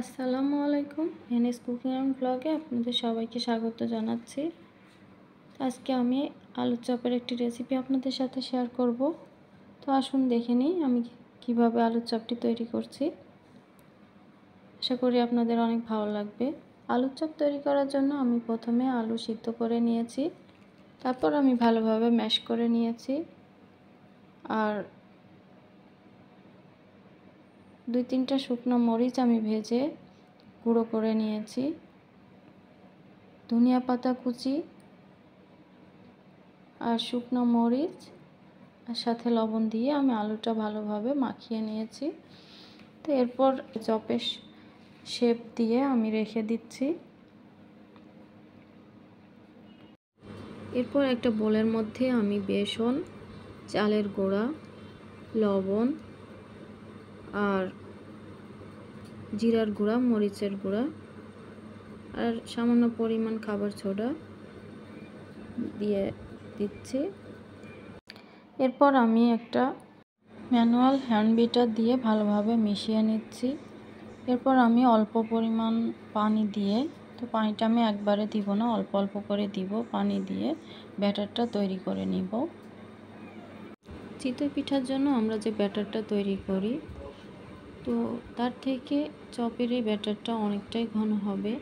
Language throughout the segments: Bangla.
আসসালামু আলাইকুম এনএস কুকিং অ্যান্ড ব্লগে আপনাদের সবাইকে স্বাগত জানাচ্ছি আজকে আমি আলু চপের একটি রেসিপি আপনাদের সাথে শেয়ার করব তো আসুন দেখে নিই আমি কিভাবে আলু চপটি তৈরি করছি আশা করি আপনাদের অনেক ভালো লাগবে আলু চপ তৈরি করার জন্য আমি প্রথমে আলু সিদ্ধ করে নিয়েছি তারপর আমি ভালোভাবে ম্যাশ করে নিয়েছি আর দুই তিনটা শুকনো মরিচ আমি ভেজে গুঁড়ো করে নিয়েছি ধনিয়া পাতা কুচি আর শুকনো মরিচ আর সাথে লবণ দিয়ে আমি আলুটা ভালোভাবে মাখিয়ে নিয়েছি তো এরপর চপের শেপ দিয়ে আমি রেখে দিচ্ছি এরপর একটা বোলের মধ্যে আমি বেসন চালের গোড়া লবণ আর জিরার গুঁড়া মরিচের গুঁড়া আর সামান্য পরিমাণ খাবার ছোটা দিয়ে দিচ্ছি এরপর আমি একটা ম্যানুয়াল হ্যান্ড বিটার দিয়ে ভালোভাবে মিশিয়ে নিচ্ছি এরপর আমি অল্প পরিমাণ পানি দিয়ে তো পানিটা আমি একবারে দিব না অল্প অল্প করে দিব পানি দিয়ে ব্যাটারটা তৈরি করে নিব চিতই পিঠার জন্য আমরা যে ব্যাটারটা তৈরি করি তো তার থেকে চপের এই ব্যাটারটা অনেকটাই ঘন হবে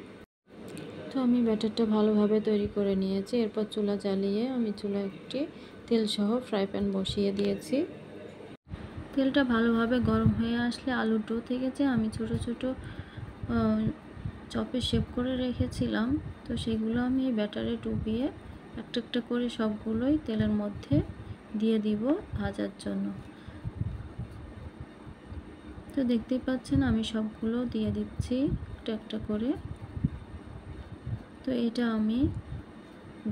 তো আমি ব্যাটারটা ভালোভাবে তৈরি করে নিয়েছি এরপর চুলা জ্বালিয়ে আমি চুলা একটি তেল সহ ফ্রাই প্যান বসিয়ে দিয়েছি তেলটা ভালোভাবে গরম হয়ে আসলে আলুটো থেকে যে আমি ছোট ছোট চপে শেপ করে রেখেছিলাম তো সেগুলো আমি ব্যাটারে ডুবিয়ে একটা একটা করে সবগুলোই তেলের মধ্যে দিয়ে দিব ভাজার জন্য তো দেখতেই পাচ্ছেন আমি সবগুলো দিয়ে দিচ্ছি একটা একটা করে তো এটা আমি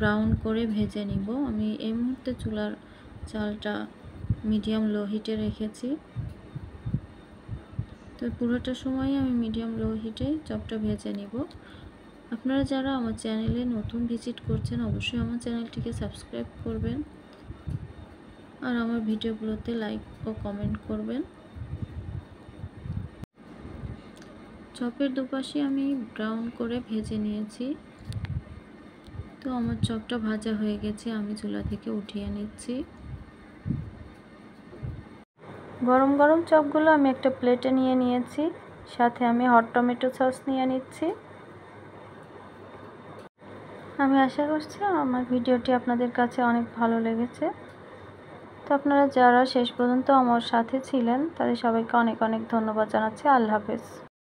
ব্রাউন করে ভেজে নিব আমি এই মুহূর্তে চুলার চালটা মিডিয়াম লো হিটে রেখেছি তো পুরোটা সময় আমি মিডিয়াম লো হিটে চপটা ভেজে নিব আপনারা যারা আমার চ্যানেলে নতুন ভিজিট করছেন অবশ্যই আমার চ্যানেলটিকে সাবস্ক্রাইব করবেন আর আমার ভিডিওগুলোতে লাইক ও কমেন্ট করবেন চপের দুপাশে আমি ব্রাউন করে ভেজে নিয়েছি তো আমার চপটা ভাজা হয়ে গেছে আমি চুলা থেকে উঠিয়ে নিচ্ছি গরম গরম চপগুলো আমি একটা প্লেটে নিয়ে নিয়েছি সাথে আমি হট টমেটো সস নিয়ে নিচ্ছি আমি আশা করছি আমার ভিডিওটি আপনাদের কাছে অনেক ভালো লেগেছে তো আপনারা যারা শেষ পর্যন্ত আমার সাথে ছিলেন তাদের সবাইকে অনেক অনেক ধন্যবাদ জানাচ্ছি আল্লাহ হাফেজ